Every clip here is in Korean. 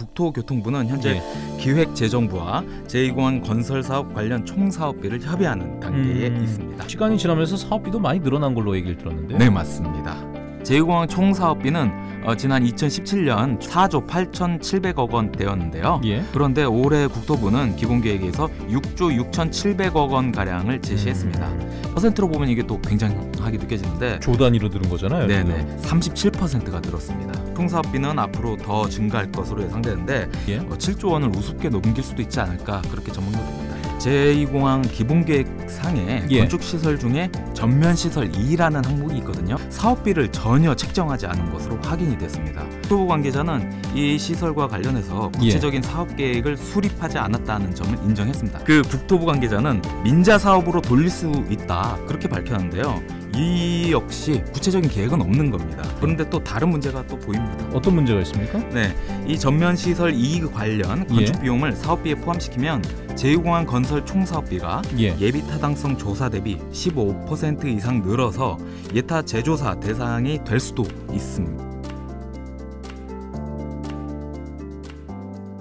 국토교통부는 현재 예. 기획재정부와 제2공항 건설사업 관련 총사업비를 협의하는 단계에 음, 있습니다. 시간이 지나면서 사업비도 많이 늘어난 걸로 얘기를 들었는데요. 네, 맞습니다. 제2공항 총사업비는 어, 지난 2017년 4조 8,700억 원대였는데요. 예. 그런데 올해 국토부는 기본계획에서 6조 6,700억 원 가량을 제시했습니다. 음. 퍼센트로 보면 이게 또 굉장하게 느껴지는데 조 단위로 들은 거잖아요. 네네, 지금. 37%가 늘었습니다. 통사업비는 앞으로 더 증가할 것으로 예상되는데 예? 어, 7조 원을 우습게 넘길 수도 있지 않을까 그렇게 전문가들 제2공항 기본계획 상에 예. 건축시설 중에 전면시설 2라는 항목이 있거든요. 사업비를 전혀 책정하지 않은 것으로 확인이 됐습니다. 국토부 관계자는 이 시설과 관련해서 예. 구체적인 예. 사업계획을 수립하지 않았다는 점을 인정했습니다. 그 국토부 관계자는 민자사업으로 돌릴 수 있다 그렇게 밝혔는데요. 이 역시 구체적인 계획은 없는 겁니다. 그런데 또 다른 문제가 또 보입니다. 어떤 문제가 있습니까? 네, 이 전면 시설 이익 관련 건축 예. 비용을 사업비에 포함시키면 제휴공항 건설 총사업비가 예. 비 타당성 조사 대비 15% 이상 늘어서 예타 재조사 대상이 될 수도 있습니다.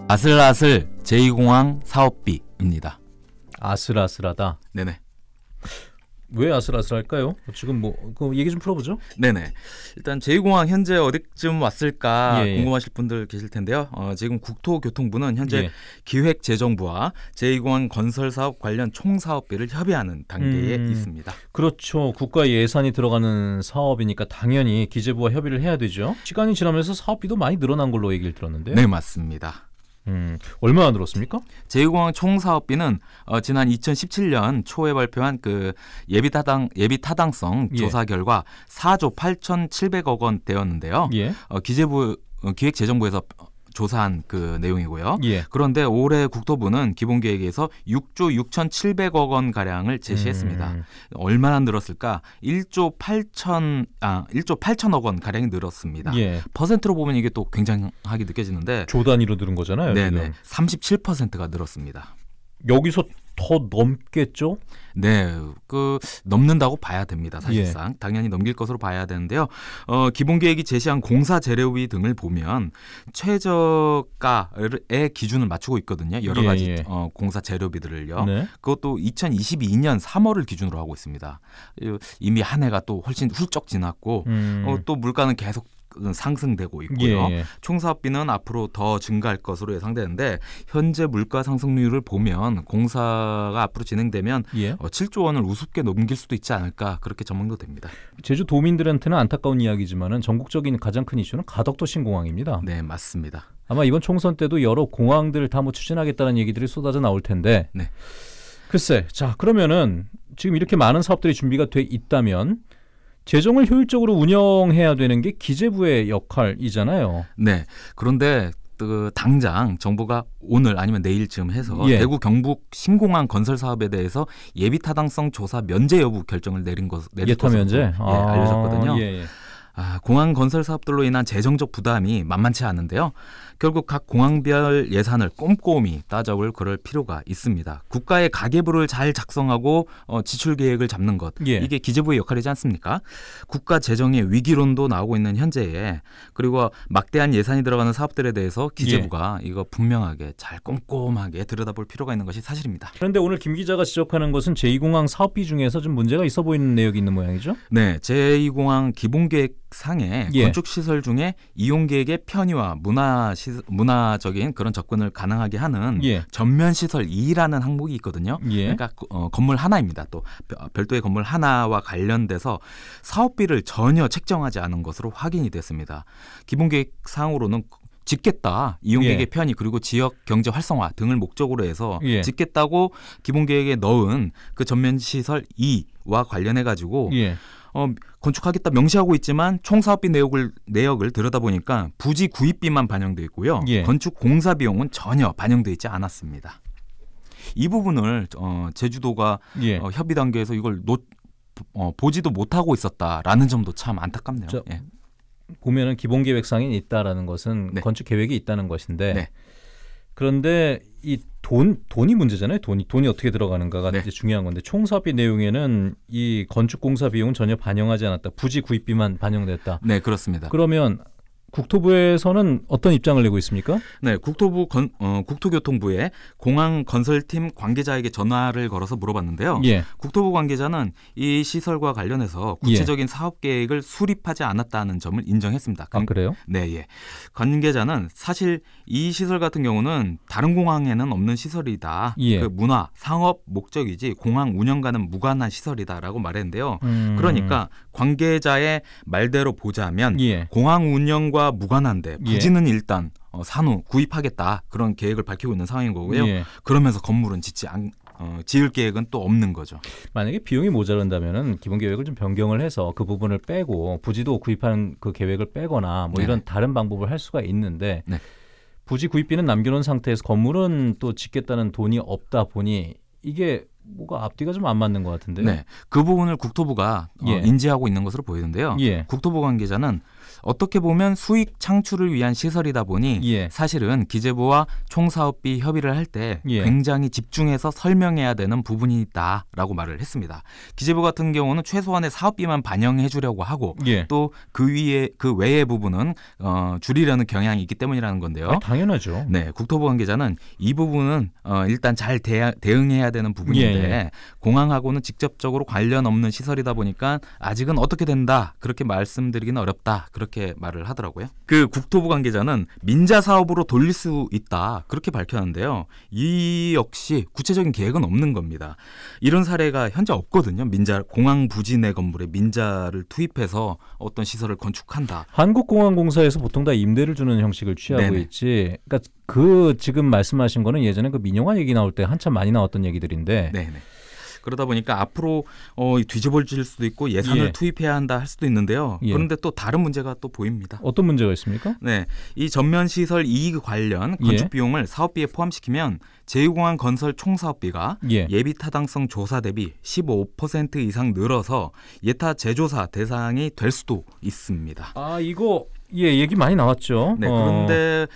아슬아슬 제2공항 사업비입니다. 아슬아슬하다. 네네. 왜 아슬아슬할까요? 지금 뭐 그 얘기 좀 풀어보죠. 네네. 일단 제2공항 현재 어디쯤 왔을까 예, 예, 궁금하실 분들 계실 텐데요. 어, 지금 국토교통부는 현재 예. 기획재정부와 제2공항 건설사업 관련 총사업비를 협의하는 단계에 음, 있습니다. 그렇죠. 국가 예산이 들어가는 사업이니까 당연히 기재부와 협의를 해야 되죠. 시간이 지나면서 사업비도 많이 늘어난 걸로 얘기를 들었는데요. 네 맞습니다. 음, 얼마나 늘었습니까? 제2공항 총 사업비는 어, 지난 2017년 초에 발표한 그 예비 타당 예비 타당성 예. 조사 결과 4조 8,700억 원 되었는데요. 예. 어, 기재부 어, 기획재정부에서 조사한 그 내용이고요. 예. 그런데 올해 국토부는 기본 계획에서 6조 6,700억 원 가량을 제시했습니다. 음. 얼마나 늘었을까? 1조 8천 아 1조 8천억 원 가량이 늘었습니다. 예. 퍼센트로 보면 이게 또 굉장하게 느껴지는데 조 단위로 늘은 거잖아요. 네네. 지금. 37%가 늘었습니다. 여기서 더 넘겠죠? 네, 그 넘는다고 봐야 됩니다. 예. 사실상 예. 당연히 넘길 것으로 봐야 되는데요. 어, 기본계획이 제시한 공사 재료비 등을 보면 최저가의 기준을 맞추고 있거든요. 여러 예, 가지 예. 어, 공사 재료비들을요. 네. 그것도 2022년 3월을 기준으로 하고 있습니다. 이미 한 해가 또 훨씬 훌쩍 지났고 음. 어, 또 물가는 계속 상승되고 있고요. 예, 예. 총사업비는 앞으로 더 증가할 것으로 예상되는데 현재 물가 상승률을 보면 공사가 앞으로 진행되면 예. 7조 어, 원을 우습게 넘길 수도 있지 않을까 그렇게 전망도 됩니다. 제주 도민들한테는 안타까운 이야기지만은 전국적인 가장 큰 이슈는 가덕도 신공항입니다. 네, 맞습니다. 아마 이번 총선 때도 여러 공항들을 다뭐 추진하겠다는 얘기들이 쏟아져 나올 텐데. 네. 글쎄, 자 그러면은 지금 이렇게 많은 사업들이 준비가 돼 있다면 재정을 효율적으로 운영해야 되는 게 기재부의 역할이잖아요. 네. 그런데 그 당장 정부가 오늘 아니면 내일쯤 해서 예. 대구 경북 신공항 건설 사업에 대해서 예비 타당성 조사 면제 여부 결정을 내린 것 내린 예 면제 예, 알려졌거든요. 아, 예, 예. 아, 공항 건설 사업들로 인한 재정적 부담이 만만치 않은데요. 결국 각 공항별 예산을 꼼꼼히 따져볼 그럴 필요가 있습니다. 국가의 가계부를 잘 작성하고 어, 지출 계획을 잡는 것 예. 이게 기재부의 역할이지 않습니까? 국가 재정의 위기론도 나오고 있는 현재에 그리고 막대한 예산이 들어가는 사업들에 대해서 기재부가 예. 이거 분명하게 잘 꼼꼼하게 들여다볼 필요가 있는 것이 사실입니다. 그런데 오늘 김 기자가 지적하는 것은 제2공항 사업비 중에서 좀 문제가 있어 보이는 내역이 있는 모양이죠? 네, 제2공항 기본계획 상에 예. 건축 시설 중에 이용 계획의 편의와 문화 시, 문화적인 그런 접근을 가능하게 하는 예. 전면 시설 2라는 항목이 있거든요. 예. 그러니까 그, 어, 건물 하나입니다. 또 별도의 건물 하나와 관련돼서 사업비를 전혀 책정하지 않은 것으로 확인이 됐습니다. 기본 계획 상으로는 그 짓겠다 이용객의 예. 편의 그리고 지역 경제 활성화 등을 목적으로 해서 예. 짓겠다고 기본 계획에 넣은 그 전면 시설 2와 관련해 가지고 예. 어, 건축하겠다 명시하고 있지만 총 사업비 내역을 내역을 들여다보니까 부지 구입비만 반영돼 있고요. 예. 건축 공사 비용은 전혀 반영돼 있지 않았습니다. 이 부분을 어, 제주도가 예. 어, 협의 단계에서 이걸 노, 어, 보지도 못하고 있었다라는 점도 참 안타깝네요. 저, 예. 보면은 기본 계획상에 있다라는 것은 네. 건축 계획이 있다는 것인데 네. 그런데 이돈 돈이 문제잖아요. 돈이 돈이 어떻게 들어가는가가 네. 이제 중요한 건데 총사비 내용에는 이 건축 공사 비용은 전혀 반영하지 않았다. 부지 구입비만 반영됐다. 네, 그렇습니다. 그러면 국토부에서는 어떤 입장을 내고 있습니까? 네, 국토부 건, 어, 국토교통부의 공항 건설팀 관계자에게 전화를 걸어서 물어봤는데요. 예. 국토부 관계자는 이 시설과 관련해서 예. 구체적인 예. 사업 계획을 수립하지 않았다는 점을 인정했습니다. 관, 아, 그래요? 네, 예. 관계자는 사실 이 시설 같은 경우는 다른 공항에는 없는 시설이다. 예. 그 문화, 상업 목적이지 공항 운영과는 무관한 시설이다라고 말했는데요. 음... 그러니까 관계자의 말대로 보자면 예. 공항 운영과 산후과 무관한데 예. 부지는 예. 일단 어, 산후 구입하겠다 그런 계획을 밝히고 있는 상황인 거고요. 예. 그러면서 건물은 짓지 않, 어, 지을 계획은 또 없는 거죠. 만약에 비용이 모자란다면은 기본 계획을 좀 변경을 해서 그 부분을 빼고 부지도 구입하는 그 계획을 빼거나 뭐 네. 이런 다른 방법을 할 수가 있는데 네. 부지 구입비는 남겨놓은 상태에서 건물은 또 짓겠다는 돈이 없다 보니 이게 뭐가 앞뒤가 좀 안 맞는 것 같은데. 네, 그 부분을 국토부가 어, 예. 어, 인지하고 있는 것으로 보이는데요. 예. 국토부 관계자는 어떻게 보면 수익 창출을 위한 시설이다 보니 예. 사실은 기재부와 총사업비 협의를 할때 예. 굉장히 집중해서 설명해야 되는 부분이 있다라고 말을 했습니다. 기재부 같은 경우는 최소한의 사업비만 반영해 주려고 하고 예. 또그 위에 그 외의 부분은 어, 줄이려는 경향이 있기 때문이라는 건데요. 아니, 당연하죠. 네, 국토부 관계자는 이 부분은 어, 일단 잘 대, 대응해야 되는 부분인데 예, 네. 예. 공항하고는 직접적으로 관련 없는 시설이다 보니까 아직은 어떻게 된다 그렇게 말씀드리기는 어렵다 그렇게 말을 하더라고요. 그 국토부 관계자는 민자 사업으로 돌릴 수 있다 그렇게 밝혔는데요. 이 역시 구체적인 계획은 없는 겁니다. 이런 사례가 현재 없거든요. 민자 공항 부지 내 건물에 민자를 투입해서 어떤 시설을 건축한다. 한국공항공사에서 보통 다 임대를 주는 형식을 취하고 네네. 있지. 그러니까 그 지금 말씀하신 거는 예전에 그 민영화 얘기 나올 때 한참 많이 나왔던 얘기들인데 네네. 그러다 보니까 앞으로 어, 뒤집어질 수도 있고 예산을 예. 투입해야 한다 할 수도 있는데요. 예. 그런데 또 다른 문제가 또 보입니다. 어떤 문제가 있습니까? 네, 이 전면 시설 이익 관련 건축 예. 비용을 예. 사업비에 포함시키면 제휴공항 건설 총사업비가 예. 비 타당성 조사 대비 15% 이상 늘어서 예타 재조사 대상이 될 수도 있습니다. 아 이거 예 얘기 많이 나왔죠. 네, 어. 그런데.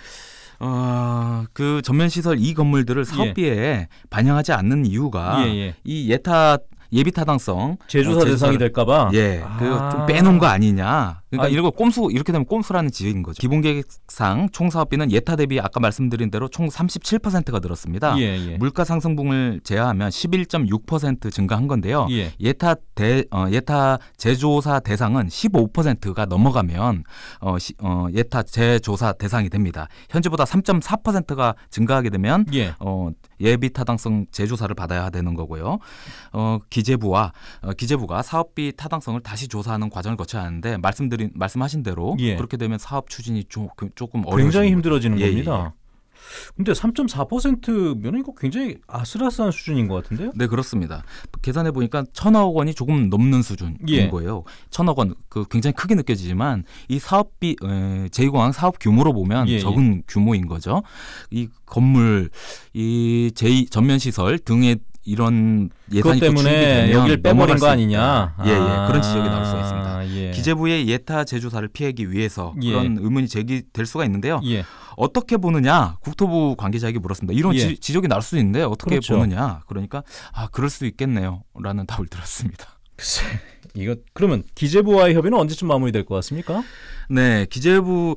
어, 그 전면 시설 이 건물들을 예. 사업비에 예. 반영하지 않는 이유가 예, 예. 이 예타 예비 타당성 재조사 어, 대상이 될까봐 예, 그좀 아. 빼놓은 거 아니냐. 그러니까 아. 이런 거 꼼수 이렇게 되면 꼼수라는 지인 거죠. 기본 계획상 총 사업비는 예타 대비 아까 말씀드린 대로 총 37%가 늘었습니다. 예, 예. 물가 상승분을 제외하면 11.6% 증가한 건데요. 예. 타 대, 어, 예타 제조사 대상은 15%가 넘어가면 어, 시, 어, 예타 재조사 대상이 됩니다. 현재보다 3.4%가 증가하게 되면 예. 어 예비 타당성 재조사를 받아야 되는 거고요. 어, 기재부와 어, 기재부가 사업비 타당성을 다시 조사하는 과정을 거쳐야 하는데 말씀드린 말씀하신 대로 예. 그렇게 되면 사업 추진이 조, 그 조금 어려워 굉장히 힘들어지는 예, 예 겁니다. 예. 근데 3.4%면 이거 굉장히 아슬아슬한 수준인 것 같은데요? 네, 그렇습니다. 계산해 보니까 천억 원이 조금 넘는 수준인 예. 거예요. 천억 원, 그 굉장히 크게 느껴지지만 이 사업비 제2공항 사업 규모로 보면 예, 예, 적은 규모인 거죠. 이 건물, 이 제2 전면 시설 등의 이런 예산이 때문에 여기를 빼버린 거 아니냐. 예예 예, 예. 아. 그런 지적이 나올 수가 있습니다. 아, 예. 기재부의 예타 제조사를 피하기 위해서 예. 그런 의문이 제기될 수가 있는데요. 예. 어떻게 보느냐 국토부 관계자에게 물었습니다. 이런 지, 적이 나올 수 있는데 어떻게 그렇죠. 보느냐 그러니까 아 그럴 수 있겠네요라는 답을 들었습니다. 글쎄 이거 그러면 기재부와의 협의는 언제쯤 마무리될 것 같습니까? 네 기재부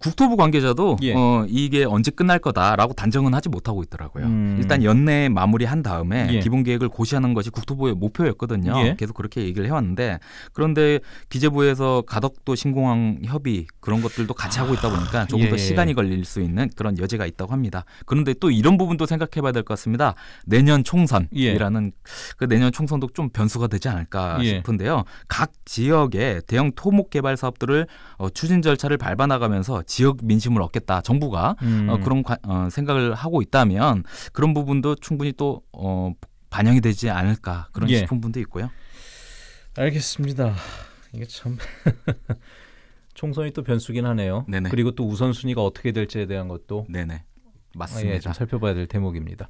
국토부 관계자도 예. 어, 이게 언제 끝날 거다라고 단정은 하지 못하고 있더라고요. 음. 일단 연내 마무리한 다음에 예. 기본 계획을 고시하는 것이 국토부의 목표였거든요. 예. 계속 그렇게 얘기를 해왔는데 그런데 기재부에서 가덕도 신공항 협의 그런 것들도 같이 하고 있다 보니까 아, 조금 더 예, 예. 시간이 걸릴 수 있는 그런 여지가 있다고 합니다. 그런데 또 이런 부분도 생각해봐야 될 것 같습니다. 내년 총선이라는 예. 그 내년 총선도 좀 변수가 되지 않을까 싶은데요. 각 지역의 대형 토목 개발 사업들을 어, 추진 절차를 밟아나가면서 지역 민심을 얻겠다 정부가 음. 어, 그런 과, 어, 생각을 하고 있다면 그런 부분도 충분히 또 어, 반영이 되지 않을까 그런 예. 싶은 분도 있고요. 알겠습니다. 이게 참 총선이 또 변수긴 하네요. 네네. 그리고 또 우선순위가 어떻게 될지에 대한 것도 네네 맞습니다. 아, 예, 좀 살펴봐야 될 대목입니다.